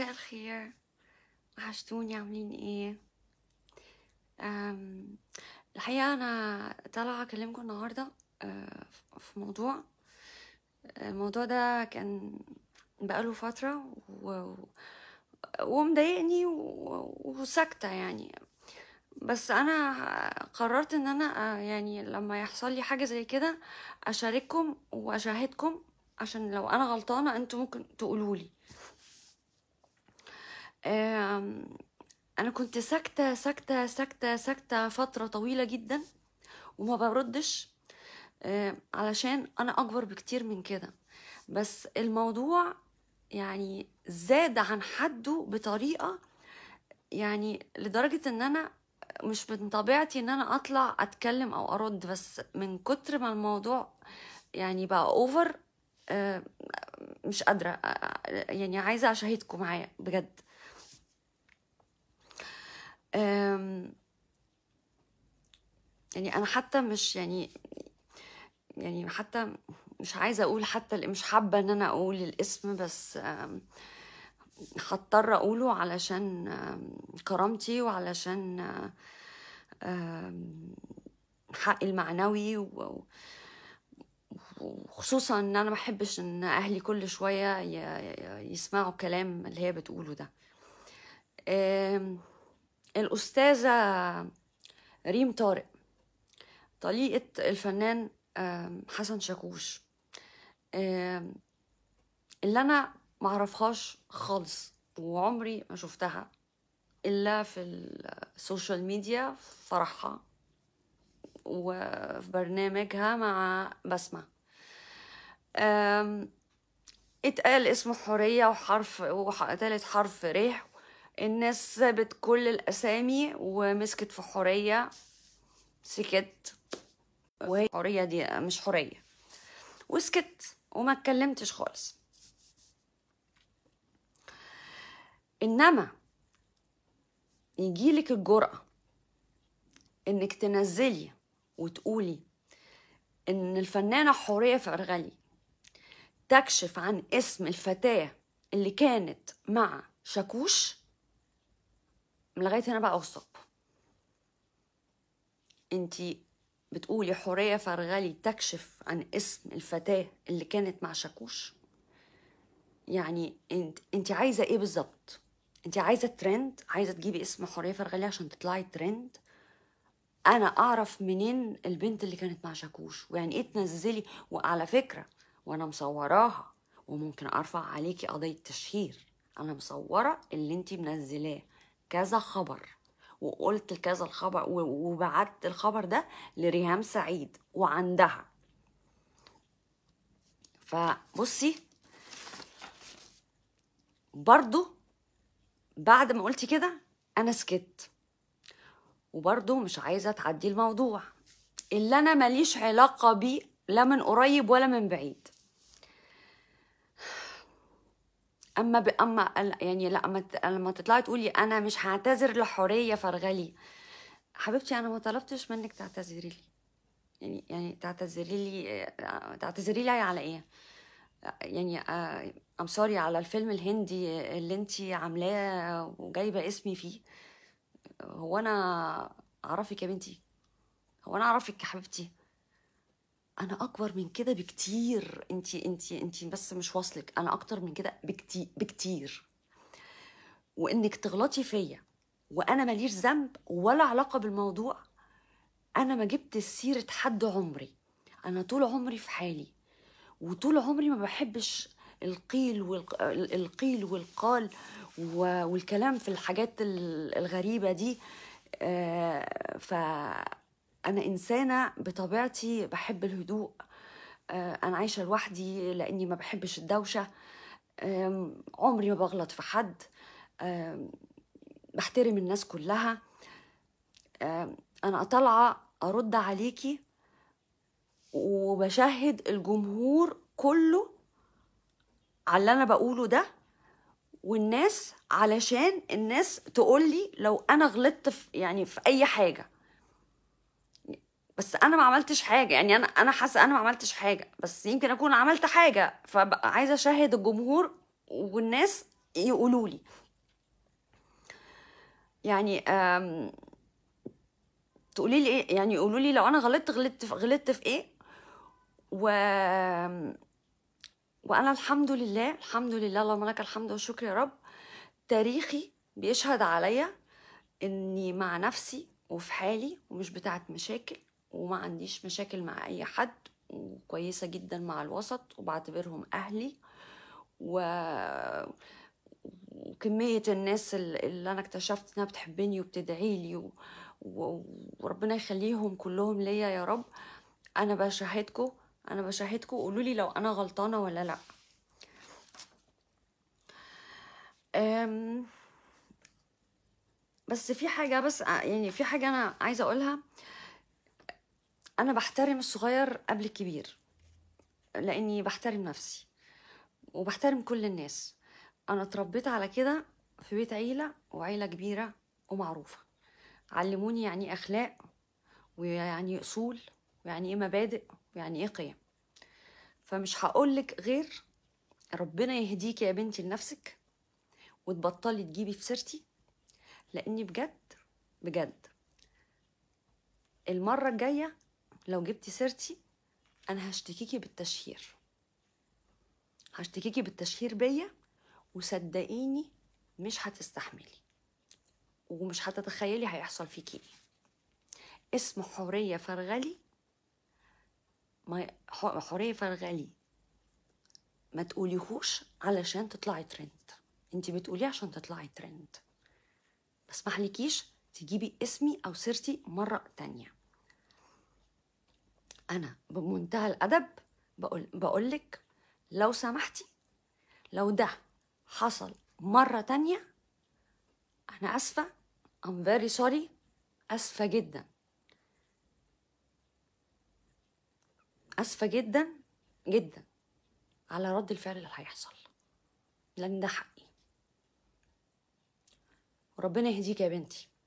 مساء الخير وحشتوني عاملين ايه أم الحقيقة أنا طالعة أكلمكم النهاردة في موضوع الموضوع ده كان بقاله فترة و... ومضايقني و... وسكتة يعني بس أنا قررت إن أنا يعني لما يحصل لي حاجة زي كده أشارككم وأشاهدكم عشان لو أنا غلطانة أنتوا ممكن تقولولي انا كنت ساكته ساكته ساكته ساكته فتره طويله جدا وما بردش علشان انا اكبر بكتير من كده بس الموضوع يعني زاد عن حده بطريقه يعني لدرجه ان انا مش من طبيعتي ان انا اطلع اتكلم او ارد بس من كتر ما الموضوع يعني بقى اوفر مش قادره يعني عايزه اشاهدكم معايا بجد يعني انا حتى مش يعني يعني حتى مش عايزه اقول حتى مش حابه ان انا اقول الاسم بس هضطر اقوله علشان كرامتي وعلشان حقي المعنوي وخصوصا ان انا ما بحبش ان اهلي كل شويه يسمعوا كلام اللي هي بتقوله ده الأستاذة ريم طارق طليقة الفنان حسن شاكوش اللي أنا معرفهاش خالص وعمري ما شفتها إلا في السوشيال ميديا في فرحها وفي برنامجها مع بسمة اتقال اسمه حورية وحرف وتالت حرف ريح الناس سابت كل الأسامي ومسكت في حورية سكت وهي حورية دي مش حورية وسكت وما اتكلمتش خالص إنما يجيلك الجرأة إنك تنزلي وتقولي إن الفنانة حورية فرغلي تكشف عن اسم الفتاة اللي كانت مع شاكوش لغايه هنا بقى اوصف انت بتقولي حوريه فرغلي تكشف عن اسم الفتاه اللي كانت مع شاكوش يعني انت انت عايزه ايه بالظبط انت عايزه ترند عايزه تجيبي اسم حوريه فرغلي عشان تطلعي ترند انا اعرف منين البنت اللي كانت مع شاكوش ويعني ايه تنزلي وعلى فكره وانا مصوراها وممكن ارفع عليكي قضيه تشهير انا مصوره اللي انت منزلاه كذا خبر وقلت كذا الخبر وبعت الخبر ده لريهام سعيد وعندها فبصي برضو بعد ما قلت كده انا سكت وبرضو مش عايزه تعدي الموضوع اللي انا ماليش علاقه بيه لا من قريب ولا من بعيد اما ب... اما يعني لا اما لما تطلعي تقولي انا مش هعتذر لحوريه فرغلي حبيبتي انا ما طلبتش منك تعتذري لي يعني يعني تعتذري لي آه، تعتذري لي على ايه يعني ام آه، سوري على الفيلم الهندي اللي انت عاملاه وجايبه اسمي فيه هو انا اعرفك يا بنتي هو انا اعرفك يا حبيبتي انا اكبر من كده بكتير انت انت انت بس مش واصلك انا اكتر من كده بكتير بكتير وانك تغلطي فيا وانا ماليش ذنب ولا علاقه بالموضوع انا ما جبت سيره حد عمري انا طول عمري في حالي وطول عمري ما بحبش القيل والقيل والقال والكلام في الحاجات الغريبه دي آه، ف انا انسانه بطبيعتي بحب الهدوء آه، انا عايشه لوحدي لاني ما بحبش الدوشه عمري ما بغلط في حد بحترم الناس كلها انا طالعه ارد عليكي وبشهد الجمهور كله على اللي انا بقوله ده والناس علشان الناس تقول لي لو انا غلطت في يعني في اي حاجه بس انا ما عملتش حاجه يعني انا انا حاسه انا ما عملتش حاجه بس يمكن اكون عملت حاجه فعايزه اشاهد الجمهور والناس يقولوا لي يعني تقولي لي ايه يعني يقولوا لي لو انا غلطت غلطت في غلطت في ايه و وانا الحمد لله الحمد لله اللهم لك الحمد والشكر يا رب تاريخي بيشهد عليا اني مع نفسي وفي حالي ومش بتاعه مشاكل وما عنديش مشاكل مع اي حد وكويسه جدا مع الوسط وبعتبرهم اهلي و... وكميه الناس اللي انا اكتشفت انها بتحبني وبتدعيلي و... و... وربنا يخليهم كلهم ليا يا رب انا بشاهدكم انا بشاهدكم قولوا لي لو انا غلطانه ولا لا أم... بس في حاجه بس يعني في حاجه انا عايزه اقولها أم... انا بحترم الصغير قبل الكبير لاني بحترم نفسي وبحترم كل الناس انا اتربيت على كده في بيت عيله وعيله كبيره ومعروفه علموني يعني اخلاق ويعني اصول ويعني ايه مبادئ ويعني ايه قيم فمش هقولك غير ربنا يهديكي يا بنتي لنفسك وتبطلي تجيبي في سيرتي لاني بجد بجد المره الجايه لو جبتي سيرتي انا هشتكيكي بالتشهير هشتكيكي بالتشهير بيا وصدقيني مش هتستحملي ومش هتتخيلي هيحصل فيكي ايه اسم حوريه فرغلي ما حوريه فرغلي ما تقوليهوش علشان تطلعي ترند انت بتقوليه عشان تطلعي ترند ما تجيبي اسمي او سيرتي مره تانيه انا بمنتهى الادب بقول بقول لك لو سمحتي لو ده حصل مرة تانية أنا آسفة I'm very sorry آسفة جدا آسفة جدا جدا على رد الفعل اللي هيحصل لأن ده حقي وربنا يهديك يا بنتي